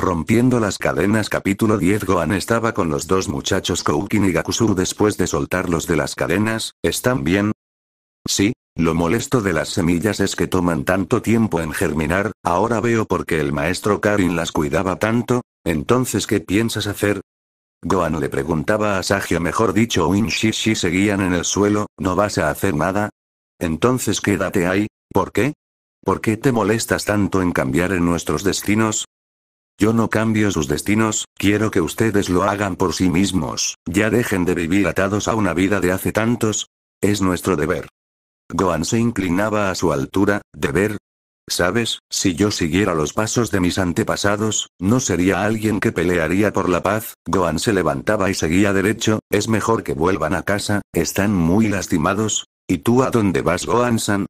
Rompiendo las cadenas capítulo 10 Gohan estaba con los dos muchachos Koukin y Gakusur después de soltarlos de las cadenas, ¿están bien? Sí, lo molesto de las semillas es que toman tanto tiempo en germinar, ahora veo por qué el maestro Karin las cuidaba tanto, entonces ¿qué piensas hacer? Goan le preguntaba a Sagio mejor dicho Win si seguían en el suelo, ¿no vas a hacer nada? Entonces quédate ahí, ¿por qué? ¿Por qué te molestas tanto en cambiar en nuestros destinos? Yo no cambio sus destinos, quiero que ustedes lo hagan por sí mismos, ya dejen de vivir atados a una vida de hace tantos. Es nuestro deber. Gohan se inclinaba a su altura, deber. Sabes, si yo siguiera los pasos de mis antepasados, no sería alguien que pelearía por la paz. Gohan se levantaba y seguía derecho, es mejor que vuelvan a casa, están muy lastimados. ¿Y tú a dónde vas, Gohan-san?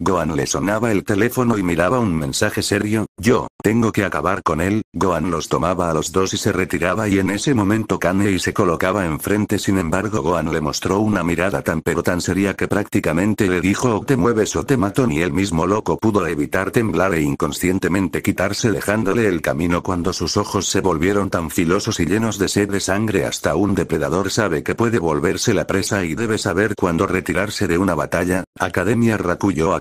Gohan le sonaba el teléfono y miraba un mensaje serio, yo, tengo que acabar con él, Gohan los tomaba a los dos y se retiraba y en ese momento Kanei se colocaba enfrente sin embargo Gohan le mostró una mirada tan pero tan seria que prácticamente le dijo o te mueves o te mato ni el mismo loco pudo evitar temblar e inconscientemente quitarse dejándole el camino cuando sus ojos se volvieron tan filosos y llenos de sed de sangre hasta un depredador sabe que puede volverse la presa y debe saber cuándo retirarse de una batalla, Academia Rakuyo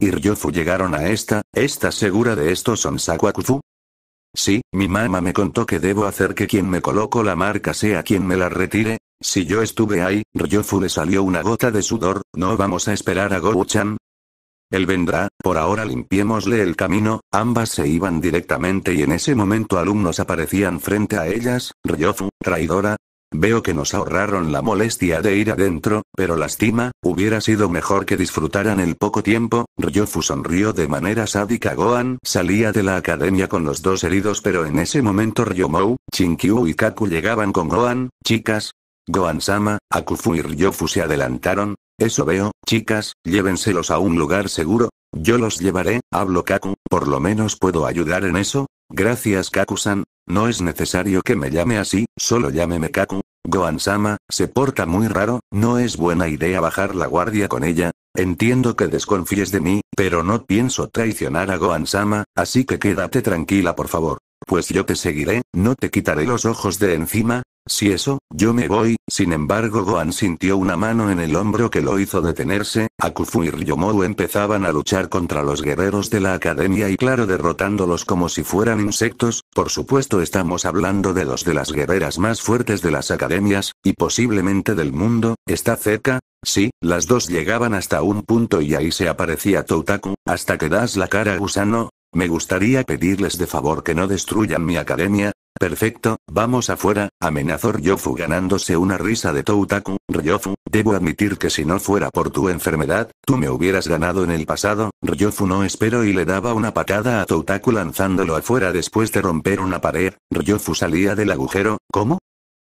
y Ryofu llegaron a esta, ¿estás segura de esto son Sakuakufu? Sí, mi mamá me contó que debo hacer que quien me coloco la marca sea quien me la retire. Si yo estuve ahí, Ryofu le salió una gota de sudor, ¿no vamos a esperar a Gouchan? Él vendrá, por ahora limpiémosle el camino, ambas se iban directamente y en ese momento alumnos aparecían frente a ellas, Ryofu, traidora, Veo que nos ahorraron la molestia de ir adentro, pero lástima, hubiera sido mejor que disfrutaran el poco tiempo, Ryofu sonrió de manera sádica Gohan salía de la academia con los dos heridos pero en ese momento Ryomou, Chinkyu y Kaku llegaban con Gohan, chicas. Gohan-sama, Akufu y Ryofu se adelantaron, eso veo, chicas, llévenselos a un lugar seguro, yo los llevaré, hablo Kaku, por lo menos puedo ayudar en eso, Gracias Kakusan. no es necesario que me llame así, solo llámeme Kaku. Gohan-sama, se porta muy raro, no es buena idea bajar la guardia con ella. Entiendo que desconfíes de mí, pero no pienso traicionar a Gohan-sama, así que quédate tranquila por favor. Pues yo te seguiré, no te quitaré los ojos de encima, si eso, yo me voy, sin embargo Gohan sintió una mano en el hombro que lo hizo detenerse, Akufu y Ryomou empezaban a luchar contra los guerreros de la academia y claro derrotándolos como si fueran insectos, por supuesto estamos hablando de los de las guerreras más fuertes de las academias, y posiblemente del mundo, está cerca, Sí, las dos llegaban hasta un punto y ahí se aparecía Toutaku, hasta que das la cara a gusano, me gustaría pedirles de favor que no destruyan mi academia, Perfecto, vamos afuera, amenazó Ryofu ganándose una risa de Toutaku, Ryofu, debo admitir que si no fuera por tu enfermedad, tú me hubieras ganado en el pasado, Ryofu no espero y le daba una patada a Toutaku lanzándolo afuera después de romper una pared, Ryofu salía del agujero, ¿cómo?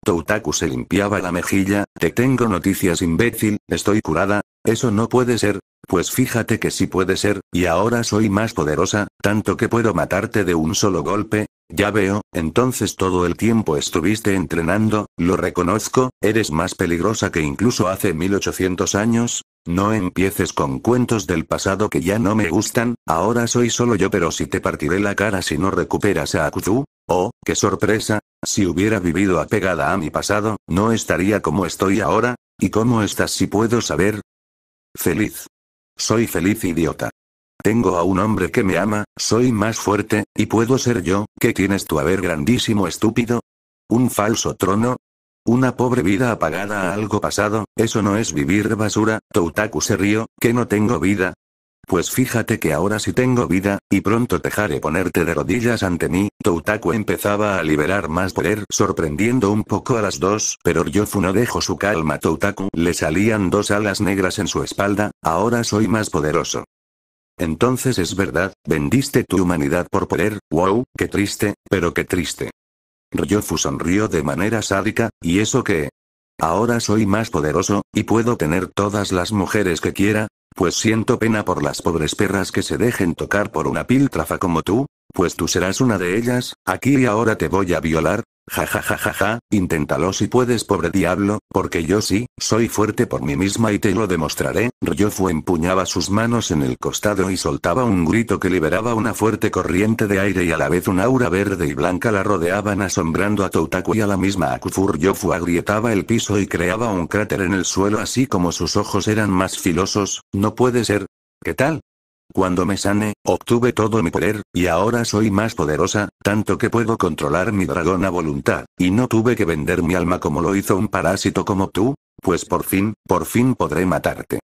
Toutaku se limpiaba la mejilla, te tengo noticias imbécil, estoy curada, eso no puede ser, pues fíjate que sí puede ser, y ahora soy más poderosa, tanto que puedo matarte de un solo golpe, ya veo, entonces todo el tiempo estuviste entrenando, lo reconozco, eres más peligrosa que incluso hace 1800 años. No empieces con cuentos del pasado que ya no me gustan, ahora soy solo yo pero si te partiré la cara si no recuperas a Akuzu. Oh, qué sorpresa, si hubiera vivido apegada a mi pasado, no estaría como estoy ahora, ¿y cómo estás si puedo saber? Feliz. Soy feliz idiota. Tengo a un hombre que me ama, soy más fuerte, y puedo ser yo, ¿qué tienes tú haber grandísimo estúpido? ¿Un falso trono? Una pobre vida apagada a algo pasado, eso no es vivir basura, Toutaku se rió, que no tengo vida. Pues fíjate que ahora sí tengo vida, y pronto te haré ponerte de rodillas ante mí, Toutaku empezaba a liberar más poder, sorprendiendo un poco a las dos, pero Ryofu no dejó su calma Toutaku, le salían dos alas negras en su espalda, ahora soy más poderoso. Entonces es verdad, vendiste tu humanidad por poder, wow, qué triste, pero qué triste. Ryofu sonrió de manera sádica, ¿y eso qué? Ahora soy más poderoso, y puedo tener todas las mujeres que quiera, pues siento pena por las pobres perras que se dejen tocar por una piltrafa como tú, pues tú serás una de ellas, aquí y ahora te voy a violar, Ja ja ja ja ja, inténtalo si puedes pobre diablo, porque yo sí, soy fuerte por mí misma y te lo demostraré, Ryofu empuñaba sus manos en el costado y soltaba un grito que liberaba una fuerte corriente de aire y a la vez un aura verde y blanca la rodeaban asombrando a Toutaku y a la misma Akufu Ryofu agrietaba el piso y creaba un cráter en el suelo así como sus ojos eran más filosos, no puede ser. ¿Qué tal? Cuando me sane, obtuve todo mi poder, y ahora soy más poderosa, tanto que puedo controlar mi dragón a voluntad, y no tuve que vender mi alma como lo hizo un parásito como tú, pues por fin, por fin podré matarte.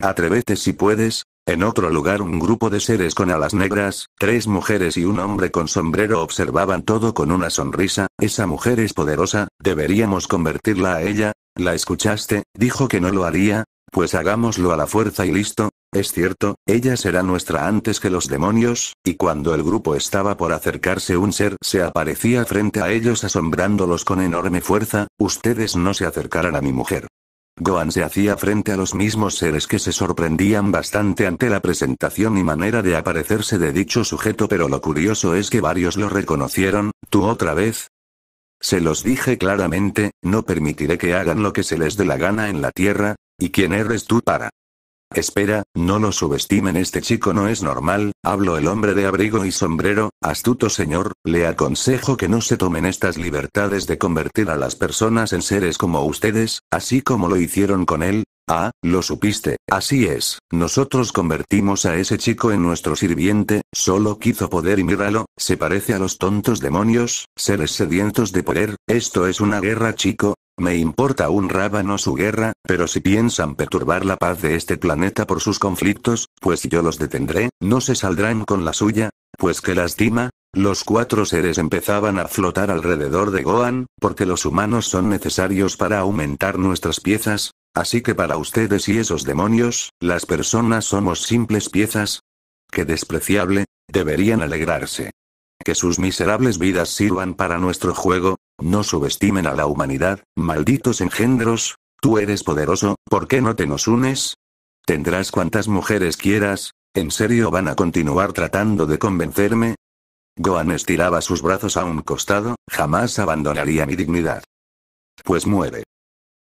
Atrévete si puedes. En otro lugar un grupo de seres con alas negras, tres mujeres y un hombre con sombrero observaban todo con una sonrisa, esa mujer es poderosa, deberíamos convertirla a ella, la escuchaste, dijo que no lo haría, pues hagámoslo a la fuerza y listo, es cierto, ella será nuestra antes que los demonios, y cuando el grupo estaba por acercarse un ser se aparecía frente a ellos asombrándolos con enorme fuerza, ustedes no se acercarán a mi mujer. Gohan se hacía frente a los mismos seres que se sorprendían bastante ante la presentación y manera de aparecerse de dicho sujeto pero lo curioso es que varios lo reconocieron, tú otra vez. Se los dije claramente, no permitiré que hagan lo que se les dé la gana en la tierra, ¿y quién eres tú para? Espera, no lo subestimen este chico no es normal, hablo el hombre de abrigo y sombrero, astuto señor, le aconsejo que no se tomen estas libertades de convertir a las personas en seres como ustedes, así como lo hicieron con él, Ah, lo supiste, así es, nosotros convertimos a ese chico en nuestro sirviente, solo quiso poder y míralo, se parece a los tontos demonios, seres sedientos de poder, esto es una guerra chico, me importa un rábano su guerra, pero si piensan perturbar la paz de este planeta por sus conflictos, pues yo los detendré, no se saldrán con la suya, pues qué lastima. Los cuatro seres empezaban a flotar alrededor de Gohan, porque los humanos son necesarios para aumentar nuestras piezas, Así que para ustedes y esos demonios, las personas somos simples piezas. Qué despreciable, deberían alegrarse. Que sus miserables vidas sirvan para nuestro juego, no subestimen a la humanidad, malditos engendros, tú eres poderoso, ¿por qué no te nos unes? Tendrás cuantas mujeres quieras, ¿en serio van a continuar tratando de convencerme? Gohan estiraba sus brazos a un costado, jamás abandonaría mi dignidad. Pues muere.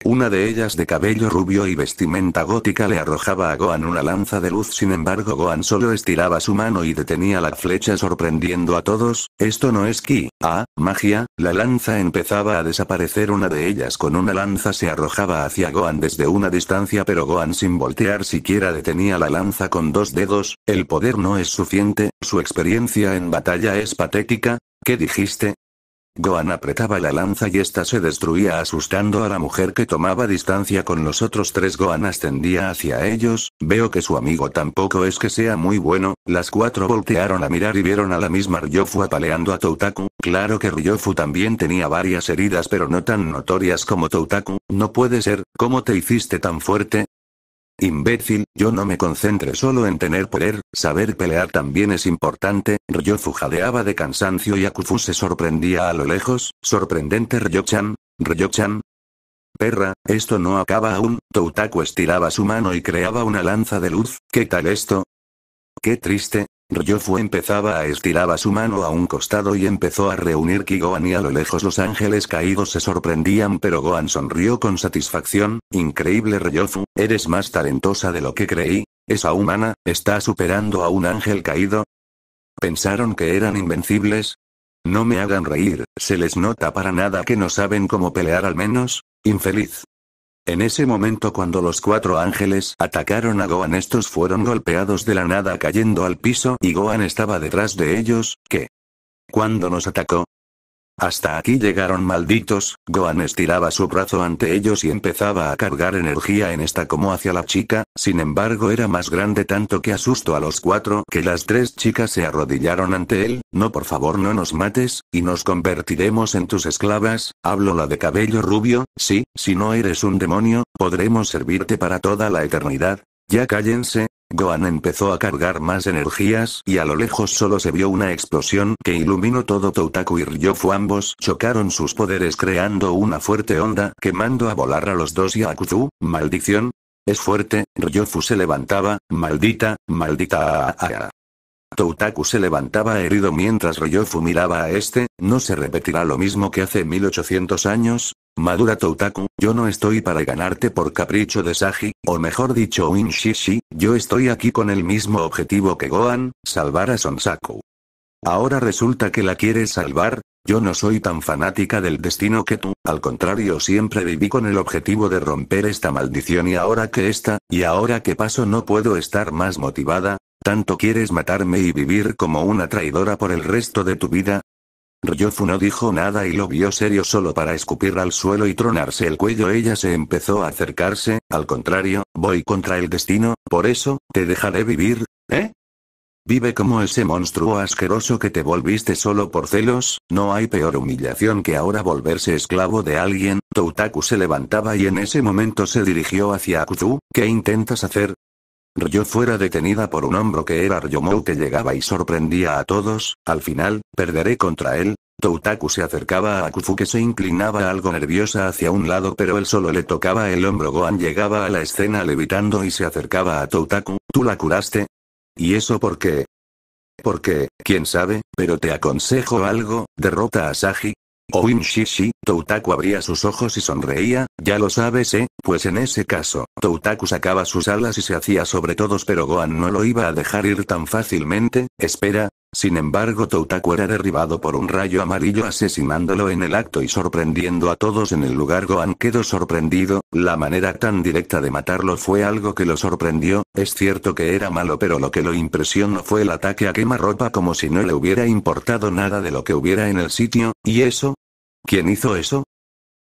Una de ellas de cabello rubio y vestimenta gótica le arrojaba a Gohan una lanza de luz, sin embargo Gohan solo estiraba su mano y detenía la flecha sorprendiendo a todos, esto no es ki, ah, magia, la lanza empezaba a desaparecer una de ellas con una lanza se arrojaba hacia Gohan desde una distancia pero Gohan sin voltear siquiera detenía la lanza con dos dedos, el poder no es suficiente, su experiencia en batalla es patética, ¿Qué dijiste? Gohan apretaba la lanza y esta se destruía asustando a la mujer que tomaba distancia con los otros tres. Gohan ascendía hacia ellos, veo que su amigo tampoco es que sea muy bueno, las cuatro voltearon a mirar y vieron a la misma Ryofu apaleando a Toutaku, claro que Ryofu también tenía varias heridas pero no tan notorias como Toutaku, no puede ser, ¿cómo te hiciste tan fuerte? Imbécil, yo no me concentré solo en tener poder, saber pelear también es importante. Ryofu jadeaba de cansancio y Akufu se sorprendía a lo lejos. Sorprendente Ryo-chan, Perra, esto no acaba aún. Toutaku estiraba su mano y creaba una lanza de luz. ¿Qué tal esto? Qué triste, Ryofu empezaba a estiraba su mano a un costado y empezó a reunir Kigoan y a lo lejos los ángeles caídos se sorprendían pero Gohan sonrió con satisfacción, increíble Ryofu, eres más talentosa de lo que creí, esa humana, está superando a un ángel caído. ¿Pensaron que eran invencibles? No me hagan reír, se les nota para nada que no saben cómo pelear al menos, infeliz. En ese momento cuando los cuatro ángeles atacaron a Gohan estos fueron golpeados de la nada cayendo al piso y Gohan estaba detrás de ellos, ¿Qué? cuando nos atacó, hasta aquí llegaron malditos, Gohan estiraba su brazo ante ellos y empezaba a cargar energía en esta como hacia la chica, sin embargo era más grande tanto que asustó a los cuatro que las tres chicas se arrodillaron ante él, no por favor no nos mates, y nos convertiremos en tus esclavas, hablo la de cabello rubio, sí, si no eres un demonio, podremos servirte para toda la eternidad, ya cállense, Gohan empezó a cargar más energías y a lo lejos solo se vio una explosión que iluminó todo Toutaku y Ryofu ambos chocaron sus poderes creando una fuerte onda quemando a volar a los dos y a Akuzu, maldición. Es fuerte, Ryofu se levantaba, maldita, maldita. A Toutaku se levantaba herido mientras Ryofu miraba a este, no se repetirá lo mismo que hace 1800 años, Madura Toutaku, yo no estoy para ganarte por capricho de Saji, o mejor dicho Winshishi, yo estoy aquí con el mismo objetivo que Gohan, salvar a Sonsaku. Ahora resulta que la quieres salvar, yo no soy tan fanática del destino que tú, al contrario siempre viví con el objetivo de romper esta maldición y ahora que esta, y ahora que paso no puedo estar más motivada, tanto quieres matarme y vivir como una traidora por el resto de tu vida, Ryofu no dijo nada y lo vio serio solo para escupir al suelo y tronarse el cuello. Ella se empezó a acercarse, al contrario, voy contra el destino, por eso, te dejaré vivir, ¿eh? Vive como ese monstruo asqueroso que te volviste solo por celos, no hay peor humillación que ahora volverse esclavo de alguien. Toutaku se levantaba y en ese momento se dirigió hacia Akuzu, ¿qué intentas hacer? Yo fuera detenida por un hombro que era Ryomou que llegaba y sorprendía a todos, al final, perderé contra él. Toutaku se acercaba a Akufu que se inclinaba algo nerviosa hacia un lado pero él solo le tocaba el hombro Gohan llegaba a la escena levitando y se acercaba a Toutaku, ¿tú la curaste? ¿Y eso por qué? Porque, quién sabe, pero te aconsejo algo, derrota a Saji, Oin Shishi, Toutaku abría sus ojos y sonreía, ya lo sabes, eh, pues en ese caso, Toutaku sacaba sus alas y se hacía sobre todos pero Gohan no lo iba a dejar ir tan fácilmente, espera, sin embargo, Toutaku era derribado por un rayo amarillo asesinándolo en el acto y sorprendiendo a todos en el lugar. Gohan quedó sorprendido, la manera tan directa de matarlo fue algo que lo sorprendió, es cierto que era malo pero lo que lo impresionó fue el ataque a quemarropa como si no le hubiera importado nada de lo que hubiera en el sitio, ¿y eso? ¿Quién hizo eso?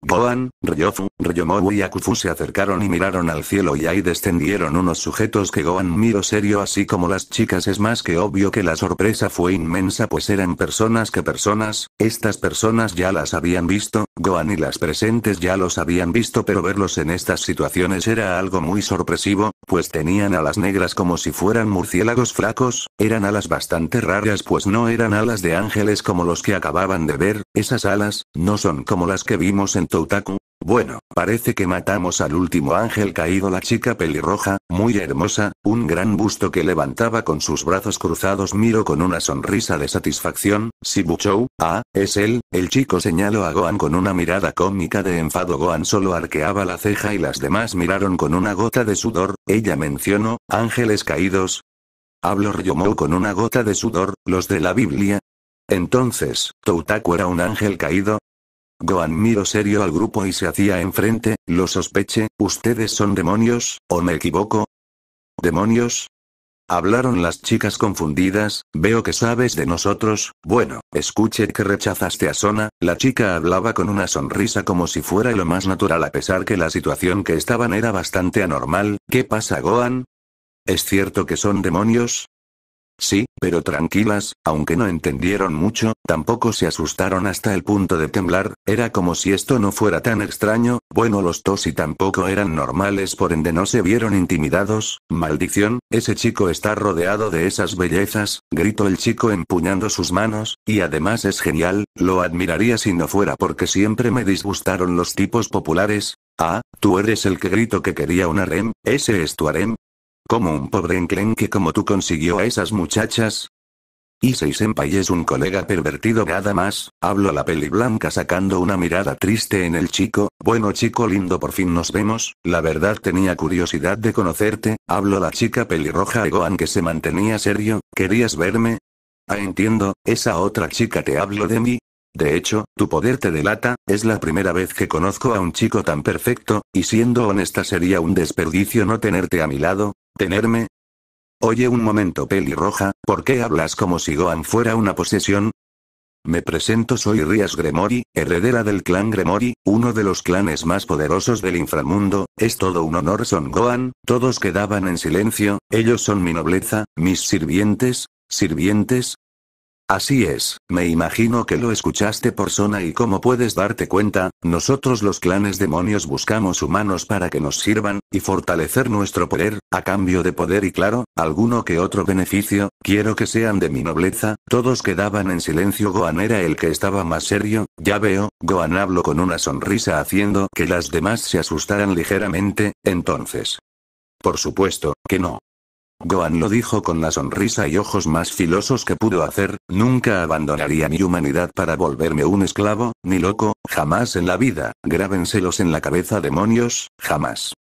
Boan, Ryofu, Ryomou y Akufu se acercaron y miraron al cielo y ahí descendieron unos sujetos que Goan miró serio así como las chicas es más que obvio que la sorpresa fue inmensa pues eran personas que personas, estas personas ya las habían visto, Gohan y las presentes ya los habían visto pero verlos en estas situaciones era algo muy sorpresivo, pues tenían alas negras como si fueran murciélagos flacos, eran alas bastante raras pues no eran alas de ángeles como los que acababan de ver, esas alas, no son como las que vimos en Toutaku, bueno, parece que matamos al último ángel caído la chica pelirroja, muy hermosa, un gran busto que levantaba con sus brazos cruzados miro con una sonrisa de satisfacción, si Buchou, ah, es él, el chico señaló a Goan con una mirada cómica de enfado Goan solo arqueaba la ceja y las demás miraron con una gota de sudor, ella mencionó, ángeles caídos. Hablo Ryomou con una gota de sudor, los de la Biblia, entonces, Toutaku era un ángel caído, Gohan miró serio al grupo y se hacía enfrente, lo sospeche, ¿ustedes son demonios, o me equivoco? ¿Demonios? Hablaron las chicas confundidas, veo que sabes de nosotros, bueno, escuche que rechazaste a Sona, la chica hablaba con una sonrisa como si fuera lo más natural a pesar que la situación que estaban era bastante anormal, ¿qué pasa Gohan? ¿Es cierto que son demonios? Sí, pero tranquilas, aunque no entendieron mucho, tampoco se asustaron hasta el punto de temblar, era como si esto no fuera tan extraño, bueno los y tampoco eran normales por ende no se vieron intimidados, maldición, ese chico está rodeado de esas bellezas, gritó el chico empuñando sus manos, y además es genial, lo admiraría si no fuera porque siempre me disgustaron los tipos populares, Ah, tú eres el que grito que quería un harem, ese es tu harem, como un pobre enclenque como tú consiguió a esas muchachas? Issei Senpai es un colega pervertido nada más, hablo la peli blanca sacando una mirada triste en el chico, bueno chico lindo por fin nos vemos, la verdad tenía curiosidad de conocerte, hablo la chica pelirroja Egoan que se mantenía serio, ¿querías verme? Ah entiendo, esa otra chica te hablo de mí, de hecho, tu poder te delata, es la primera vez que conozco a un chico tan perfecto, y siendo honesta sería un desperdicio no tenerte a mi lado, ¿Tenerme? Oye un momento pelirroja, ¿por qué hablas como si Gohan fuera una posesión? Me presento soy Rías Gremori, heredera del clan Gremori, uno de los clanes más poderosos del inframundo, es todo un honor son Gohan, todos quedaban en silencio, ellos son mi nobleza, mis sirvientes, sirvientes, Así es, me imagino que lo escuchaste por zona y como puedes darte cuenta, nosotros los clanes demonios buscamos humanos para que nos sirvan, y fortalecer nuestro poder, a cambio de poder y claro, alguno que otro beneficio, quiero que sean de mi nobleza, todos quedaban en silencio Gohan era el que estaba más serio, ya veo, Gohan habló con una sonrisa haciendo que las demás se asustaran ligeramente, entonces. Por supuesto, que no. Gohan lo dijo con la sonrisa y ojos más filosos que pudo hacer, nunca abandonaría mi humanidad para volverme un esclavo, ni loco, jamás en la vida, grábenselos en la cabeza demonios, jamás.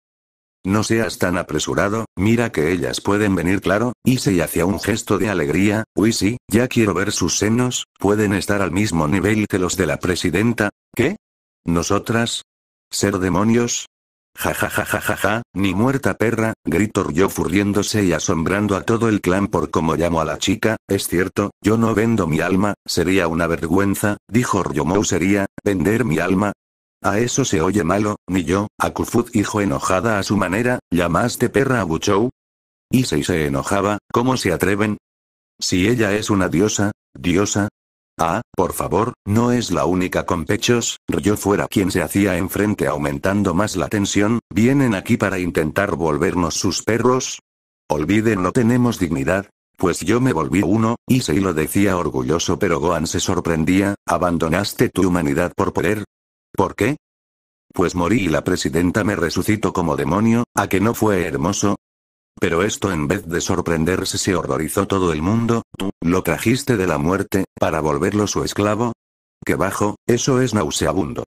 No seas tan apresurado, mira que ellas pueden venir claro, Y y hacía un gesto de alegría, uy sí, ya quiero ver sus senos, pueden estar al mismo nivel que los de la presidenta, ¿qué? ¿Nosotras? ¿Ser demonios? Ja ja ja ja ja ja, ni muerta perra, gritó Ryo furriéndose y asombrando a todo el clan por cómo llamo a la chica, es cierto, yo no vendo mi alma, sería una vergüenza, dijo Ryomou sería, vender mi alma. A eso se oye malo, ni yo, Kufut hijo enojada a su manera, ¿llamaste perra a Buchou? si se enojaba, ¿cómo se atreven? Si ella es una diosa, diosa, Ah, por favor, no es la única con pechos, yo fuera quien se hacía enfrente aumentando más la tensión, ¿vienen aquí para intentar volvernos sus perros? Olviden no tenemos dignidad, pues yo me volví uno, y se lo decía orgulloso pero Gohan se sorprendía, ¿abandonaste tu humanidad por poder? ¿Por qué? Pues morí y la presidenta me resucitó como demonio, ¿a que no fue hermoso? Pero esto en vez de sorprenderse se horrorizó todo el mundo, tú, lo trajiste de la muerte, para volverlo su esclavo. ¡Qué bajo, eso es nauseabundo.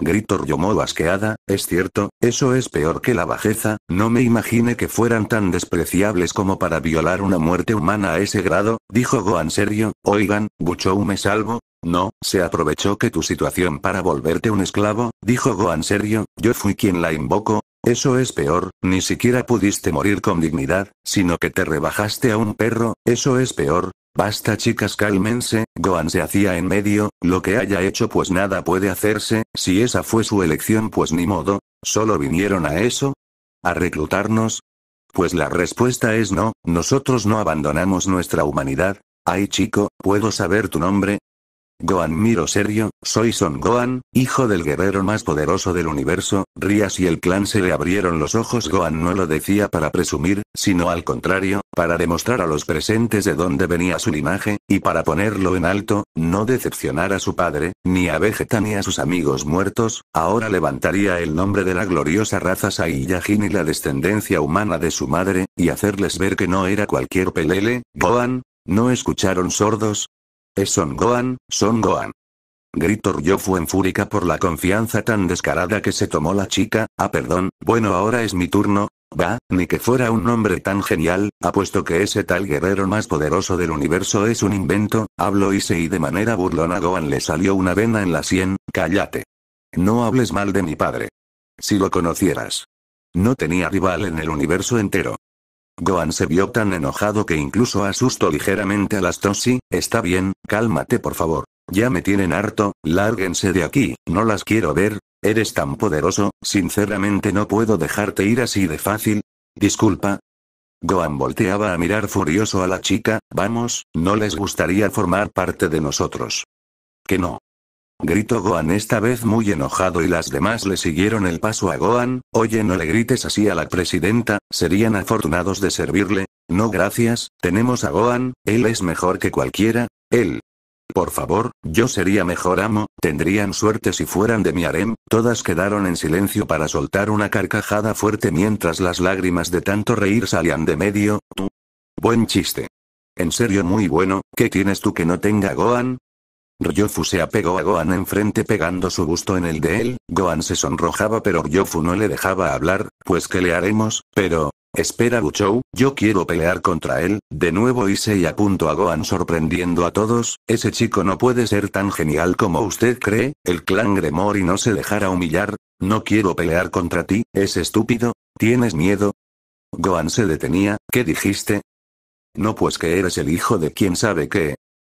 Gritó Ryomo asqueada, es cierto, eso es peor que la bajeza, no me imaginé que fueran tan despreciables como para violar una muerte humana a ese grado, dijo Gohan serio, oigan, Buchou me salvo, no, se aprovechó que tu situación para volverte un esclavo, dijo Gohan serio, yo fui quien la invoco, Eso es peor, ni siquiera pudiste morir con dignidad, sino que te rebajaste a un perro, eso es peor. Basta chicas cálmense, Gohan se hacía en medio, lo que haya hecho pues nada puede hacerse, si esa fue su elección pues ni modo, solo vinieron a eso, a reclutarnos, pues la respuesta es no, nosotros no abandonamos nuestra humanidad. Ay chico, ¿puedo saber tu nombre? Gohan Miro serio, soy Son Gohan, hijo del guerrero más poderoso del universo, Rías y el clan se le abrieron los ojos Gohan no lo decía para presumir, sino al contrario, para demostrar a los presentes de dónde venía su linaje, y para ponerlo en alto, no decepcionar a su padre, ni a Vegeta ni a sus amigos muertos, ahora levantaría el nombre de la gloriosa raza Saiyajin y la descendencia humana de su madre, y hacerles ver que no era cualquier pelele, Gohan, no escucharon sordos, es Son Gohan, Son Gohan. Gritó Ryo enfúrica por la confianza tan descarada que se tomó la chica, ah perdón, bueno ahora es mi turno, va, ni que fuera un hombre tan genial, apuesto que ese tal guerrero más poderoso del universo es un invento, y y y de manera burlona Gohan le salió una vena en la sien, cállate. No hables mal de mi padre. Si lo conocieras. No tenía rival en el universo entero. Gohan se vio tan enojado que incluso asustó ligeramente a las Toshi, está bien, cálmate por favor. Ya me tienen harto, lárguense de aquí, no las quiero ver, eres tan poderoso, sinceramente no puedo dejarte ir así de fácil. Disculpa. Gohan volteaba a mirar furioso a la chica, vamos, no les gustaría formar parte de nosotros. Que no gritó Gohan esta vez muy enojado y las demás le siguieron el paso a Gohan, oye no le grites así a la presidenta, serían afortunados de servirle, no gracias, tenemos a Gohan, él es mejor que cualquiera, él. Por favor, yo sería mejor amo, tendrían suerte si fueran de mi harem, todas quedaron en silencio para soltar una carcajada fuerte mientras las lágrimas de tanto reír salían de medio, tú. Buen chiste. En serio muy bueno, ¿qué tienes tú que no tenga Gohan? Ryofu se apegó a Gohan enfrente pegando su busto en el de él, Gohan se sonrojaba pero Ryofu no le dejaba hablar, pues ¿qué le haremos? Pero... Espera Buchou, yo quiero pelear contra él, de nuevo y apuntó a Gohan sorprendiendo a todos, ese chico no puede ser tan genial como usted cree, el clan Gremory no se dejará humillar, no quiero pelear contra ti, es estúpido, ¿tienes miedo? Gohan se detenía, ¿qué dijiste? No pues que eres el hijo de quien sabe qué,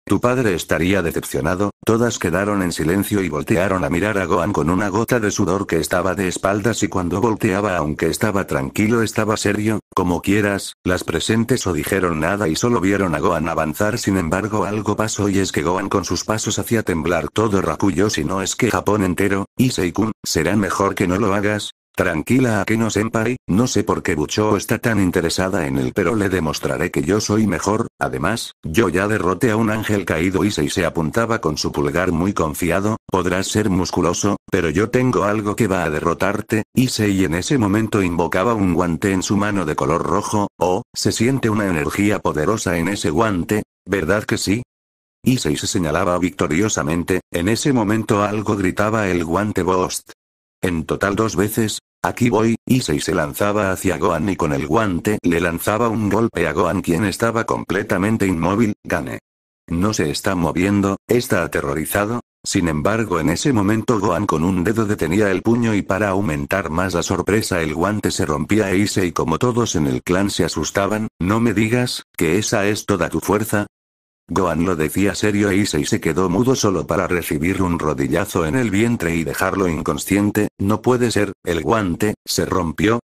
tu padre estaría decepcionado, todas quedaron en silencio y voltearon a mirar a Gohan con una gota de sudor que estaba de espaldas y cuando volteaba aunque estaba tranquilo estaba serio, como quieras, las presentes o dijeron nada y solo vieron a Gohan avanzar sin embargo algo pasó y es que Gohan con sus pasos hacía temblar todo Rakuyo si no es que Japón entero, y será mejor que no lo hagas, Tranquila a que no senpai, no sé por qué Bucho está tan interesada en él pero le demostraré que yo soy mejor, además, yo ya derroté a un ángel caído y se apuntaba con su pulgar muy confiado, podrás ser musculoso, pero yo tengo algo que va a derrotarte, Isei en ese momento invocaba un guante en su mano de color rojo, oh, se siente una energía poderosa en ese guante, ¿verdad que sí? Issei se señalaba victoriosamente, en ese momento algo gritaba el guante Bost. En total dos veces, aquí voy, Issei se lanzaba hacia Gohan y con el guante le lanzaba un golpe a Gohan quien estaba completamente inmóvil, gane. No se está moviendo, está aterrorizado, sin embargo en ese momento Gohan con un dedo detenía el puño y para aumentar más la sorpresa el guante se rompía e Issei como todos en el clan se asustaban, no me digas, que esa es toda tu fuerza, Gohan lo decía serio e Issei se quedó mudo solo para recibir un rodillazo en el vientre y dejarlo inconsciente, no puede ser, el guante, se rompió.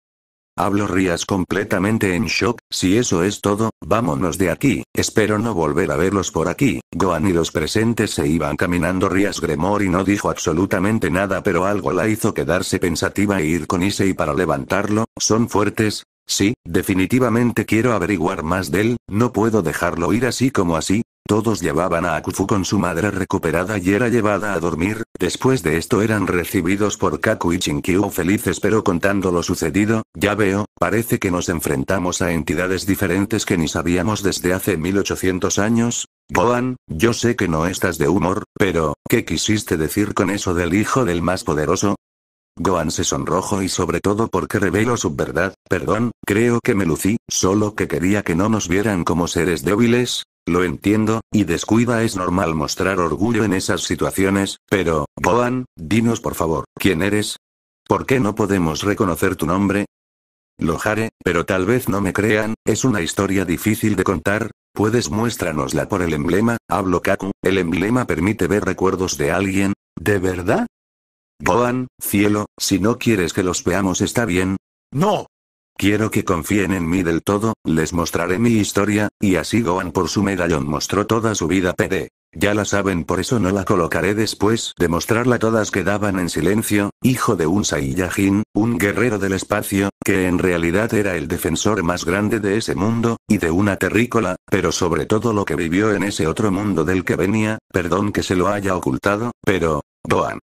Hablo Rías completamente en shock, si eso es todo, vámonos de aquí, espero no volver a verlos por aquí. Gohan y los presentes se iban caminando Rías Gremor y no dijo absolutamente nada pero algo la hizo quedarse pensativa e ir con Issei para levantarlo, son fuertes, Sí, definitivamente quiero averiguar más de él, no puedo dejarlo ir así como así. Todos llevaban a Akufu con su madre recuperada y era llevada a dormir, después de esto eran recibidos por Kaku y Chinkyu felices pero contando lo sucedido, ya veo, parece que nos enfrentamos a entidades diferentes que ni sabíamos desde hace 1800 años. boan yo sé que no estás de humor, pero, ¿qué quisiste decir con eso del hijo del más poderoso? Gohan se sonrojo y sobre todo porque reveló su verdad, perdón, creo que me lucí, solo que quería que no nos vieran como seres débiles, lo entiendo, y descuida es normal mostrar orgullo en esas situaciones, pero, Gohan, dinos por favor, ¿quién eres? ¿Por qué no podemos reconocer tu nombre? Lo haré, pero tal vez no me crean, es una historia difícil de contar, puedes muéstranosla por el emblema, hablo Kaku, el emblema permite ver recuerdos de alguien, ¿de verdad? Boan, cielo, si no quieres que los veamos está bien. No. Quiero que confíen en mí del todo, les mostraré mi historia, y así Goan por su medallón mostró toda su vida PD. Ya la saben por eso no la colocaré después de mostrarla todas quedaban en silencio, hijo de un Saiyajin, un guerrero del espacio, que en realidad era el defensor más grande de ese mundo, y de una terrícola, pero sobre todo lo que vivió en ese otro mundo del que venía, perdón que se lo haya ocultado, pero... Boan.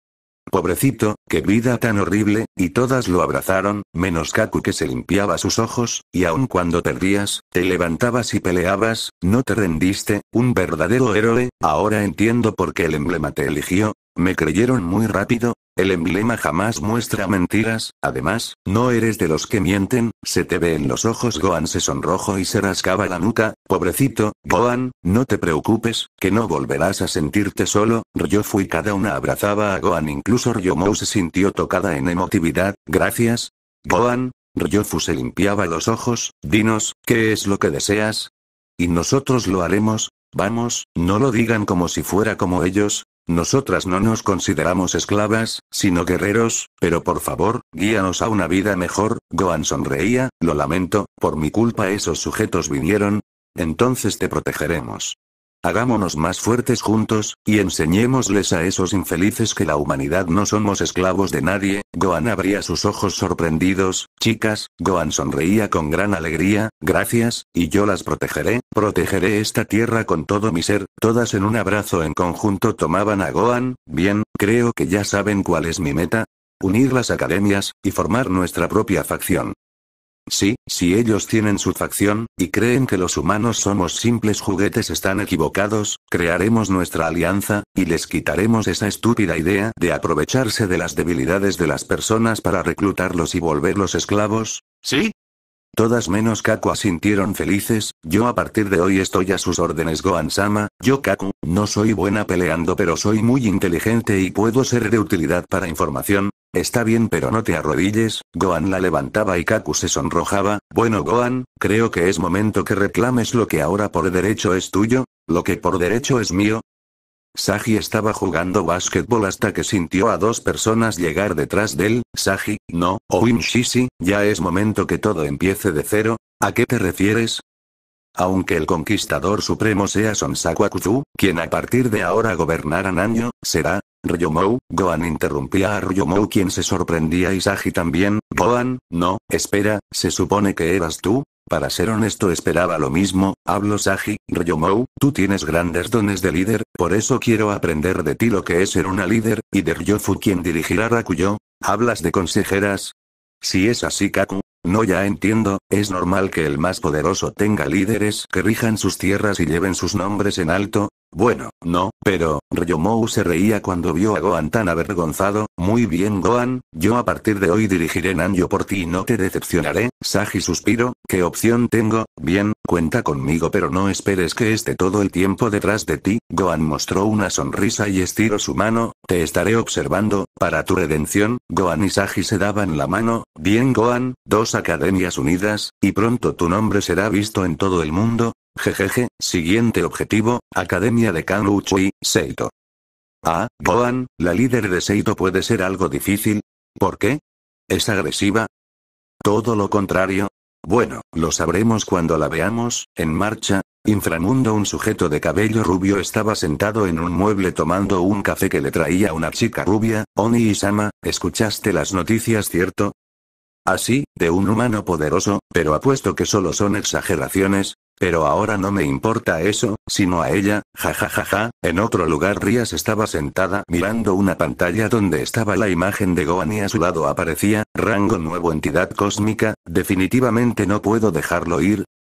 Pobrecito, qué vida tan horrible, y todas lo abrazaron, menos Kaku que se limpiaba sus ojos, y aun cuando perdías, te levantabas y peleabas, no te rendiste, un verdadero héroe, ahora entiendo por qué el emblema te eligió, me creyeron muy rápido, el emblema jamás muestra mentiras, además, no eres de los que mienten, se te ve en los ojos. Gohan se sonrojo y se rascaba la nuca, pobrecito, Gohan, no te preocupes, que no volverás a sentirte solo, Ryofu fui cada una abrazaba a Gohan incluso Ryomou se sintió tocada en emotividad, gracias. Gohan, Ryofu se limpiaba los ojos, dinos, ¿qué es lo que deseas? Y nosotros lo haremos, Vamos, no lo digan como si fuera como ellos, nosotras no nos consideramos esclavas, sino guerreros, pero por favor, guíanos a una vida mejor, Gohan sonreía, lo lamento, por mi culpa esos sujetos vinieron. Entonces te protegeremos. Hagámonos más fuertes juntos, y enseñémosles a esos infelices que la humanidad no somos esclavos de nadie. Gohan abría sus ojos sorprendidos, chicas, Gohan sonreía con gran alegría, gracias, y yo las protegeré, protegeré esta tierra con todo mi ser, todas en un abrazo en conjunto tomaban a Gohan, bien, creo que ya saben cuál es mi meta. Unir las academias, y formar nuestra propia facción. Sí, si ellos tienen su facción, y creen que los humanos somos simples juguetes están equivocados, crearemos nuestra alianza, y les quitaremos esa estúpida idea de aprovecharse de las debilidades de las personas para reclutarlos y volverlos esclavos. ¿Sí? Todas menos Kaku asintieron felices, yo a partir de hoy estoy a sus órdenes Gohan-sama, yo Kaku, no soy buena peleando pero soy muy inteligente y puedo ser de utilidad para información, Está bien pero no te arrodilles, Gohan la levantaba y Kaku se sonrojaba, bueno Gohan, creo que es momento que reclames lo que ahora por derecho es tuyo, lo que por derecho es mío. Saji estaba jugando básquetbol hasta que sintió a dos personas llegar detrás de él, Saji, no, Owen ya es momento que todo empiece de cero, ¿a qué te refieres? Aunque el conquistador supremo sea Son Akuzu, quien a partir de ahora gobernará Nanyo, será, Ryomou, Gohan interrumpía a Ryomou quien se sorprendía y Saji también, Gohan, no, espera, se supone que eras tú, para ser honesto esperaba lo mismo, hablo Saji, Ryomou, tú tienes grandes dones de líder, por eso quiero aprender de ti lo que es ser una líder, y de Ryofu quien dirigirá Rakuyo, ¿hablas de consejeras? Si es así Kaku, no ya entiendo, es normal que el más poderoso tenga líderes que rijan sus tierras y lleven sus nombres en alto, bueno, no, pero, Ryomou se reía cuando vio a Gohan tan avergonzado, muy bien Gohan, yo a partir de hoy dirigiré Nanjo por ti y no te decepcionaré, Saji suspiro, ¿qué opción tengo? Bien, cuenta conmigo pero no esperes que esté todo el tiempo detrás de ti, Gohan mostró una sonrisa y estiró su mano, te estaré observando, para tu redención, Gohan y Saji se daban la mano, bien Gohan, dos academias unidas, y pronto tu nombre será visto en todo el mundo, Jejeje, siguiente objetivo, Academia de Kan Seito. Ah, Boan, la líder de Seito puede ser algo difícil. ¿Por qué? ¿Es agresiva? Todo lo contrario. Bueno, lo sabremos cuando la veamos, en marcha. Inframundo un sujeto de cabello rubio estaba sentado en un mueble tomando un café que le traía una chica rubia, Oni Isama, ¿escuchaste las noticias cierto? Así, ah, de un humano poderoso, pero apuesto que solo son exageraciones, pero ahora no me importa eso, sino a ella, jajajaja, en otro lugar Rías estaba sentada mirando una pantalla donde estaba la imagen de Gohan y a su lado aparecía, rango nuevo entidad cósmica, definitivamente no puedo dejarlo ir,